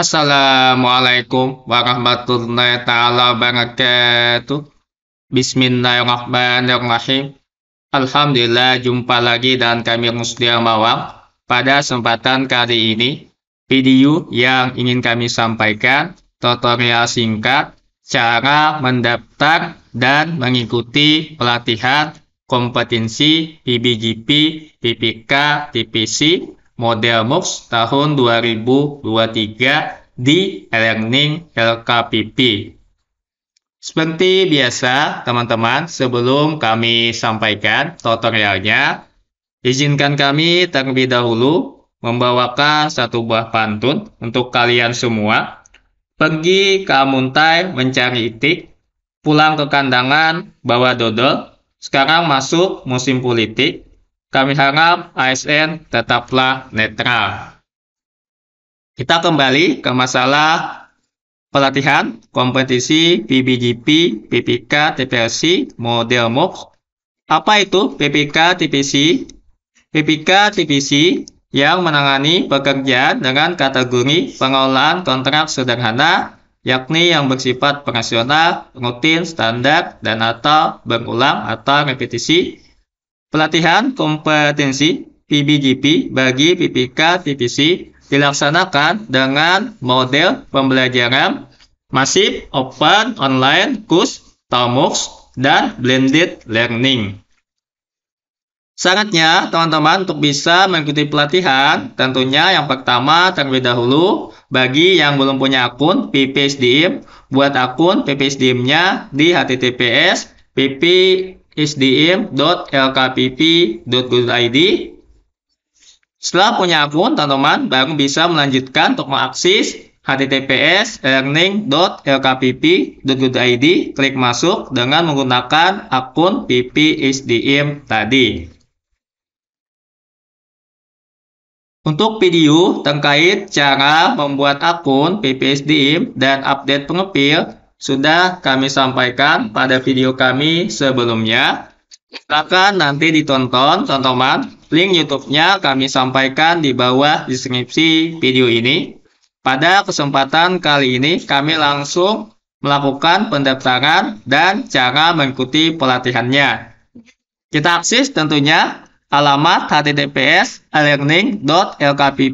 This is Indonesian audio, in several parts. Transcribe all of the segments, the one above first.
Assalamualaikum warahmatullahi taala wabarakatuh. Bismillahirrahmanirrahim. Alhamdulillah jumpa lagi dan kami Muslia Mawar. Pada kesempatan kali ini, video yang ingin kami sampaikan tutorial singkat cara mendaftar dan mengikuti pelatihan kompetensi PBGP, PPK, TPC model MOOC tahun 2023 di learning LKPP. Seperti biasa, teman-teman, sebelum kami sampaikan tutorialnya, izinkan kami terlebih dahulu membawakan satu buah pantun untuk kalian semua. Pergi ke Amuntai mencari itik, pulang ke kandangan bawa dodol, sekarang masuk musim politik, kami harap ASN tetaplah netral. Kita kembali ke masalah pelatihan, kompetisi, PBGP, PPK, TPLC, model MOOC. Apa itu PPK, TPC? PPK, TPC yang menangani pekerjaan dengan kategori pengelolaan kontrak sederhana, yakni yang bersifat operasional, rutin, standar, dan atau berulang atau repetisi Pelatihan kompetensi PBGP bagi PPK PPC dilaksanakan dengan model pembelajaran masif open online kurs tamux, dan blended learning. Sangatnya teman-teman untuk bisa mengikuti pelatihan, tentunya yang pertama terlebih dahulu, bagi yang belum punya akun PPSDM, buat akun PPSDM-nya di https pp isdm.lkpp.go.id setelah punya akun, teman-teman baru bisa melanjutkan untuk mengakses https learning.lkpp.go.id klik masuk dengan menggunakan akun PPSDM tadi. Untuk video terkait cara membuat akun PPSDM dan update pengepil, sudah kami sampaikan pada video kami sebelumnya. Silakan nanti ditonton teman-teman. Link YouTube-nya kami sampaikan di bawah deskripsi video ini. Pada kesempatan kali ini kami langsung melakukan pendaftaran dan cara mengikuti pelatihannya. Kita akses tentunya alamat https learninglkppgoid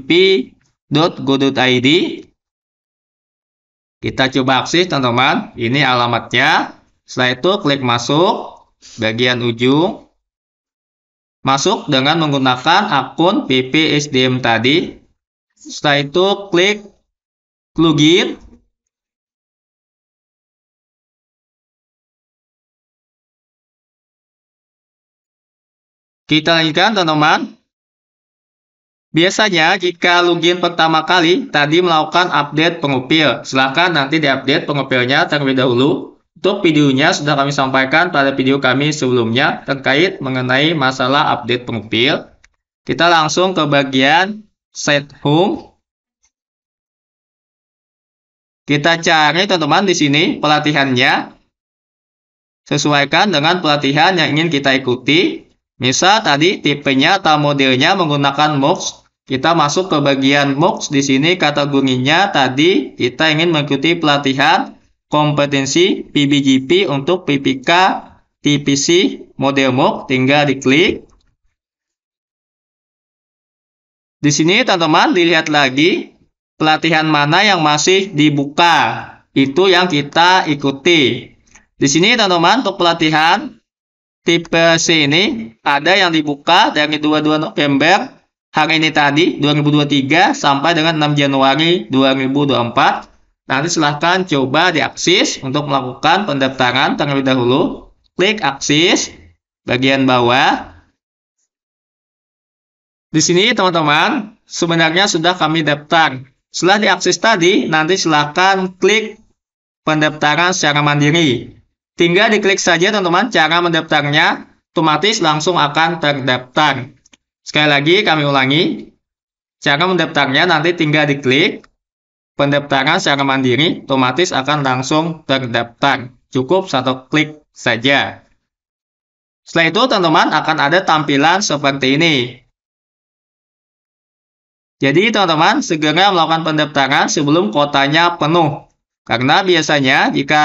kita coba akses teman-teman. Ini alamatnya. Setelah itu klik masuk bagian ujung. Masuk dengan menggunakan akun PPSDM tadi. Setelah itu klik login. Kita lanjutkan teman-teman. Biasanya jika login pertama kali tadi melakukan update pengupil, silahkan nanti diupdate pengupilnya terlebih dahulu. Untuk videonya sudah kami sampaikan pada video kami sebelumnya terkait mengenai masalah update pengupil. Kita langsung ke bagian set home. Kita cari teman-teman di sini pelatihannya. Sesuaikan dengan pelatihan yang ingin kita ikuti. Misal tadi tipenya atau modelnya menggunakan MOOCs kita masuk ke bagian MOOCs. Di sini kategorinya tadi kita ingin mengikuti pelatihan kompetensi PBGP untuk PPK TPC model MOOC. Tinggal diklik. Di sini teman-teman dilihat lagi pelatihan mana yang masih dibuka. Itu yang kita ikuti. Di sini teman-teman untuk pelatihan tipe C ini ada yang dibuka dari 22 November hari ini tadi 2023 sampai dengan 6 Januari 2024. Nanti silahkan coba diakses untuk melakukan pendaftaran terlebih dahulu. Klik akses bagian bawah. Di sini teman-teman sebenarnya sudah kami daftar. Setelah diakses tadi, nanti silahkan klik pendaftaran secara mandiri. Tinggal diklik saja teman-teman cara mendaftarnya, otomatis langsung akan terdaftar. Sekali lagi kami ulangi, cara mendaftarnya nanti tinggal diklik, pendaftaran secara mandiri otomatis akan langsung terdaftar. Cukup satu klik saja. Setelah itu teman-teman akan ada tampilan seperti ini. Jadi teman-teman segera melakukan pendaftaran sebelum kotanya penuh. Karena biasanya jika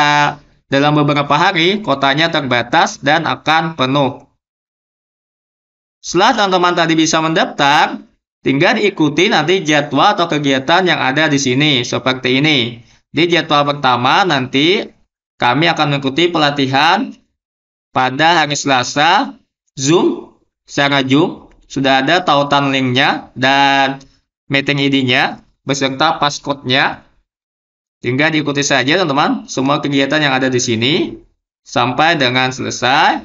dalam beberapa hari kotanya terbatas dan akan penuh. Setelah teman-teman tadi bisa mendaftar, tinggal ikuti nanti jadwal atau kegiatan yang ada di sini seperti ini. Di jadwal pertama nanti kami akan mengikuti pelatihan pada hari Selasa Zoom secara Zoom sudah ada tautan linknya dan meeting ID-nya beserta passcode-nya. Tinggal diikuti saja teman-teman semua kegiatan yang ada di sini sampai dengan selesai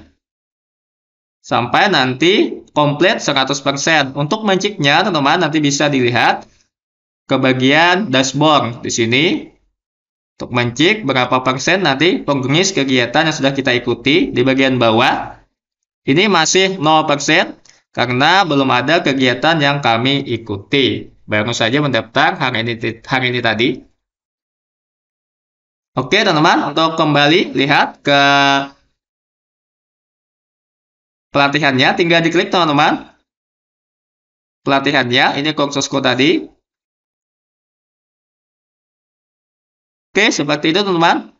sampai nanti komplit 100%. Untuk menciknya, teman-teman nanti bisa dilihat ke bagian dashboard di sini. Untuk mencik berapa persen nanti penggemis kegiatan yang sudah kita ikuti di bagian bawah. Ini masih 0% karena belum ada kegiatan yang kami ikuti. Baru saja mendaftar hari ini, hari ini tadi. Oke teman-teman, untuk kembali lihat ke Pelatihannya tinggal diklik teman-teman. Pelatihannya, ini kursusku tadi. Oke, seperti itu teman-teman.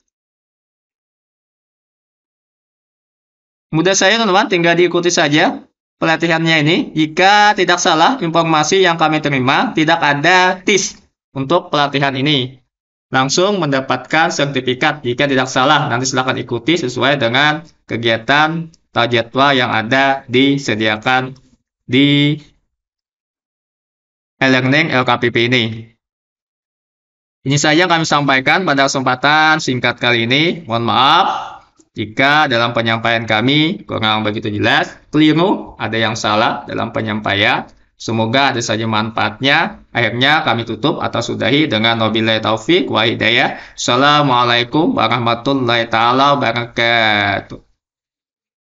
Mudah saya teman-teman, tinggal diikuti saja pelatihannya ini. Jika tidak salah, informasi yang kami terima tidak ada TIS untuk pelatihan ini. Langsung mendapatkan sertifikat jika tidak salah. Nanti silahkan ikuti sesuai dengan kegiatan jadwal yang ada disediakan di e-learning LKPP ini. Ini saja yang kami sampaikan pada kesempatan singkat kali ini. Mohon maaf jika dalam penyampaian kami kurang begitu jelas, keliru, ada yang salah dalam penyampaian. Semoga ada saja manfaatnya. Akhirnya kami tutup atau sudahi dengan nobilai taufik wa hidayah. Assalamualaikum warahmatullahi wabarakatuh.